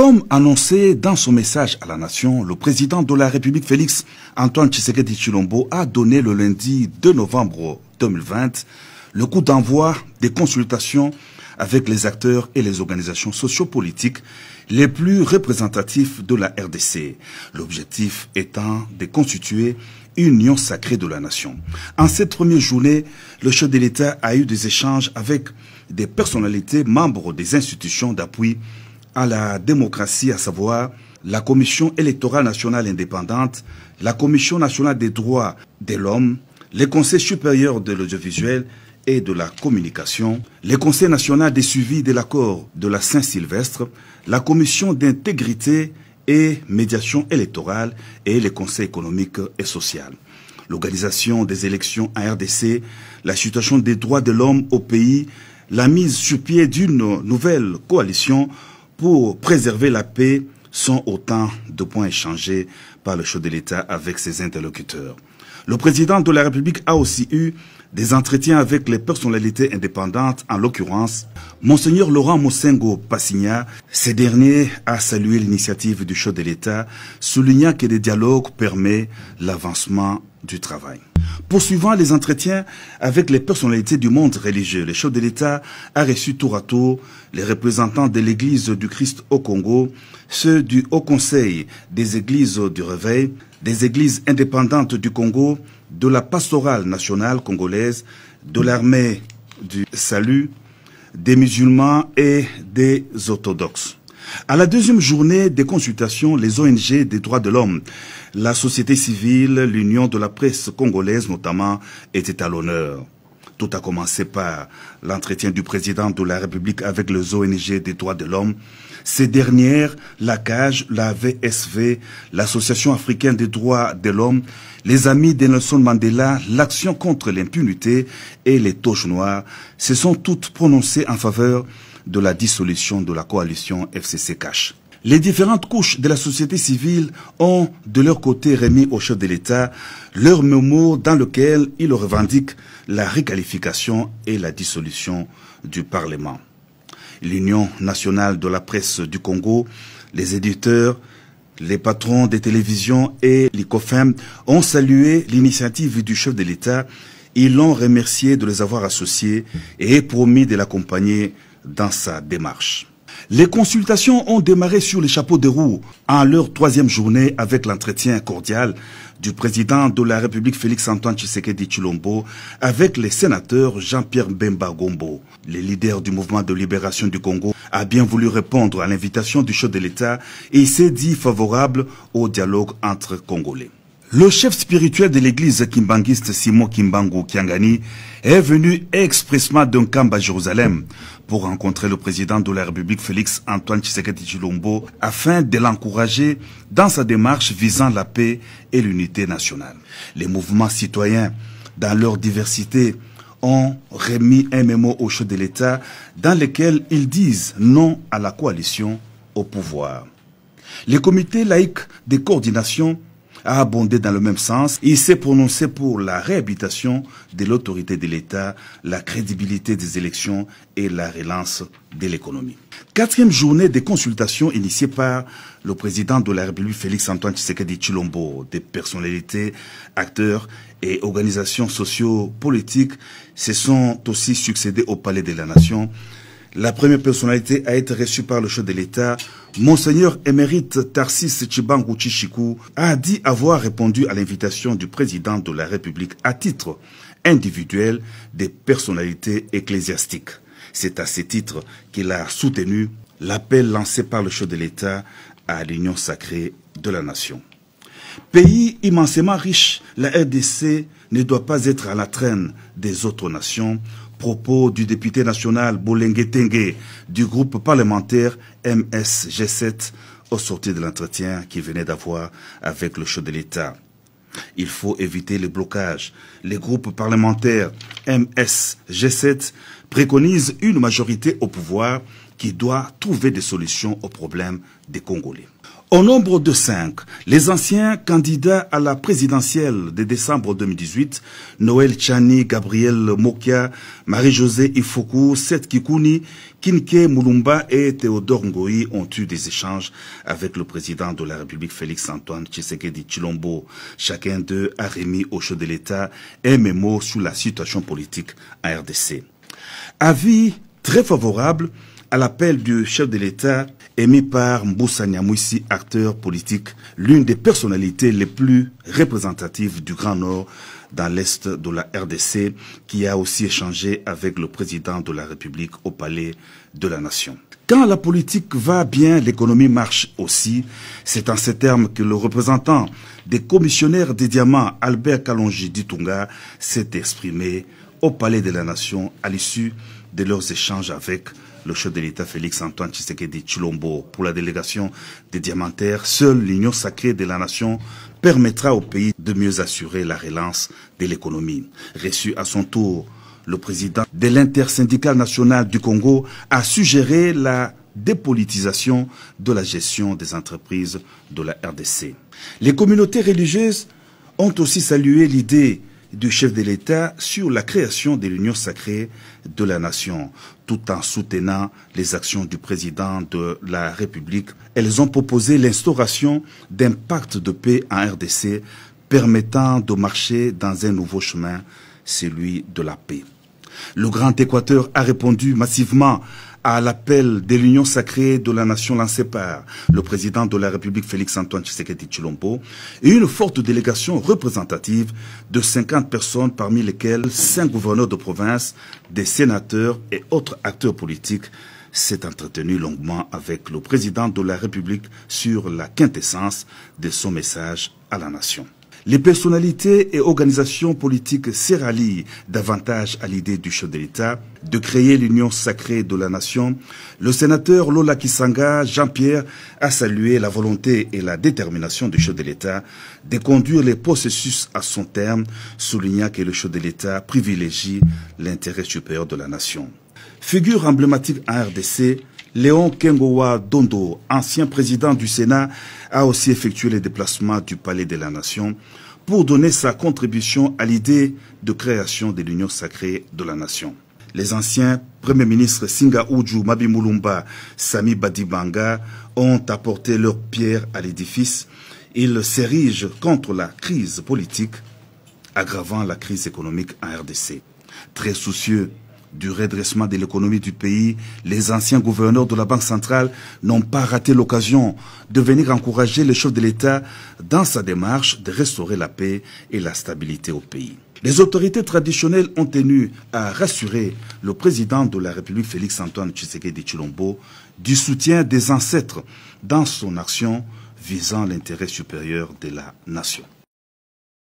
Comme annoncé dans son message à la nation, le président de la République Félix Antoine Tshisekedi Chilombo a donné le lundi 2 novembre 2020 le coup d'envoi des consultations avec les acteurs et les organisations sociopolitiques les plus représentatifs de la RDC, l'objectif étant de constituer une union sacrée de la nation. En cette première journée, le chef de l'État a eu des échanges avec des personnalités membres des institutions d'appui à la démocratie, à savoir la Commission électorale nationale indépendante, la Commission nationale des droits de l'homme, les conseils supérieurs de l'audiovisuel et de la communication, les conseils nationaux des suivis de l'accord de la Saint-Sylvestre, la Commission d'intégrité et médiation électorale et les conseils économiques et sociaux. L'organisation des élections en RDC, la situation des droits de l'homme au pays, la mise sur pied d'une nouvelle coalition pour préserver la paix sont autant de points échangés par le chef de l'État avec ses interlocuteurs. Le président de la République a aussi eu des entretiens avec les personnalités indépendantes, en l'occurrence Monseigneur Laurent Mosengo Passigna. Ces derniers a salué l'initiative du chef de l'État, soulignant que le dialogue permet l'avancement du travail. Poursuivant les entretiens avec les personnalités du monde religieux, le chef de l'État a reçu tour à tour les représentants de l'Église du Christ au Congo, ceux du Haut Conseil des Églises du Réveil, des Églises indépendantes du Congo, de la pastorale nationale congolaise, de l'armée du salut, des musulmans et des orthodoxes. À la deuxième journée des consultations, les ONG des droits de l'homme, la société civile, l'Union de la presse congolaise notamment, étaient à l'honneur. Tout a commencé par l'entretien du président de la République avec les ONG des droits de l'homme. Ces dernières, la CAGE, la VSV, l'Association africaine des droits de l'homme, les amis de Nelson Mandela, l'Action contre l'impunité et les Tauches noires se sont toutes prononcées en faveur de la dissolution de la coalition FCC Les différentes couches de la société civile ont, de leur côté, remis au chef de l'État leur mémoire dans lequel ils revendiquent la réqualification et la dissolution du Parlement. L'Union nationale de la presse du Congo, les éditeurs, les patrons des télévisions et l'ICOFEM ont salué l'initiative du chef de l'État. Ils l'ont remercié de les avoir associés et promis de l'accompagner dans sa démarche. Les consultations ont démarré sur les chapeaux de roue en leur troisième journée avec l'entretien cordial du président de la République Félix-Antoine Tshisekedi Chilombo avec les sénateurs Jean-Pierre Bemba Gombo. Le leader du mouvement de libération du Congo a bien voulu répondre à l'invitation du chef de l'État et s'est dit favorable au dialogue entre Congolais. Le chef spirituel de l'église kimbanguiste Simon Kimbangu Kiangani est venu expressement d'un camp à Jérusalem pour rencontrer le président de la République Félix Antoine Tshisekedi Chilombo afin de l'encourager dans sa démarche visant la paix et l'unité nationale. Les mouvements citoyens, dans leur diversité, ont remis un mémo au chef de l'État dans lequel ils disent non à la coalition au pouvoir. Les comités laïcs de coordination a abondé dans le même sens. Il s'est prononcé pour la réhabilitation de l'autorité de l'État, la crédibilité des élections et la relance de l'économie. Quatrième journée des consultations initiées par le président de la République Félix-Antoine Tshisekedi Chilombo, des personnalités, acteurs et organisations socio-politiques se sont aussi succédés au Palais de la Nation. La première personnalité a été reçue par le chef de l'État Monseigneur émérite Tarsis Chibangu Chichiku a dit avoir répondu à l'invitation du président de la République à titre individuel des personnalités ecclésiastiques. C'est à ce titre qu'il a soutenu l'appel lancé par le chef de l'État à l'union sacrée de la nation. Pays immensément riche, la RDC ne doit pas être à la traîne des autres nations. Propos du député national Bolengue du groupe parlementaire MSG7 au sorti de l'entretien qu'il venait d'avoir avec le chef de l'État. Il faut éviter les blocages. Les groupes parlementaires MSG7 préconisent une majorité au pouvoir qui doit trouver des solutions aux problèmes des Congolais. Au nombre de cinq, les anciens candidats à la présidentielle de décembre 2018, Noël Chani, Gabriel Mokia, Marie-Josée Ifoku, Seth Kikuni, Kinke Moulumba et Théodore Ngoï ont eu des échanges avec le président de la République Félix-Antoine Tshisekedi Chilombo. Chacun d'eux a remis au chef de l'État un mémo sur la situation politique en RDC. Avis très favorable à l'appel du chef de l'État émis par Mboussa Nyamouissi, acteur politique, l'une des personnalités les plus représentatives du Grand Nord dans l'Est de la RDC, qui a aussi échangé avec le président de la République au Palais de la Nation. Quand la politique va bien, l'économie marche aussi. C'est en ces termes que le représentant des commissionnaires des diamants, Albert Kalonji Ditunga, s'est exprimé au Palais de la Nation à l'issue de leurs échanges avec le chef de l'État Félix-Antoine Tshisekedi Chilombo. Pour la délégation des diamantaires, seule l'union sacrée de la nation permettra au pays de mieux assurer la relance de l'économie. Reçu à son tour, le président de l'intersyndicale national du Congo a suggéré la dépolitisation de la gestion des entreprises de la RDC. Les communautés religieuses ont aussi salué l'idée du chef de l'État sur la création de l'Union sacrée de la nation, tout en soutenant les actions du président de la République. Elles ont proposé l'instauration d'un pacte de paix en RDC permettant de marcher dans un nouveau chemin, celui de la paix. Le Grand Équateur a répondu massivement à l'appel de l'Union sacrée de la nation lancée par le président de la République Félix-Antoine Tshisekedi Chilombo et une forte délégation représentative de 50 personnes parmi lesquelles 5 gouverneurs de province, des sénateurs et autres acteurs politiques s'est entretenu longuement avec le président de la République sur la quintessence de son message à la nation. Les personnalités et organisations politiques se rallient davantage à l'idée du chef de l'État de créer l'union sacrée de la nation. Le sénateur Lola Kisanga, Jean-Pierre, a salué la volonté et la détermination du chef de l'État de conduire les processus à son terme, soulignant que le chef de l'État privilégie l'intérêt supérieur de la nation. Figure emblématique en RDC, Léon Kengowa Dondo, ancien président du Sénat, a aussi effectué les déplacements du Palais de la Nation pour donner sa contribution à l'idée de création de l'Union sacrée de la Nation. Les anciens premiers ministres Singa Uju, Mabimulumba, Sami Badibanga ont apporté leur pierre à l'édifice. Ils s'érigent contre la crise politique, aggravant la crise économique en RDC. Très soucieux du redressement de l'économie du pays, les anciens gouverneurs de la Banque centrale n'ont pas raté l'occasion de venir encourager le chef de l'État dans sa démarche de restaurer la paix et la stabilité au pays. Les autorités traditionnelles ont tenu à rassurer le président de la République Félix-Antoine de Chilombo du soutien des ancêtres dans son action visant l'intérêt supérieur de la nation.